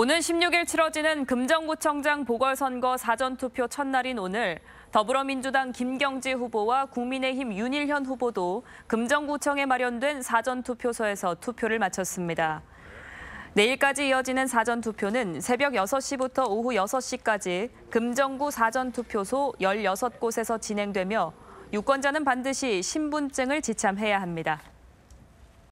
오는 16일 치러지는 금정구청장 보궐선거 사전투표 첫날인 오늘 더불어민주당 김경지 후보와 국민의힘 윤일현 후보도 금정구청에 마련된 사전투표소에서 투표를 마쳤습니다. 내일까지 이어지는 사전투표는 새벽 6시부터 오후 6시까지 금정구 사전투표소 16곳에서 진행되며 유권자는 반드시 신분증을 지참해야 합니다.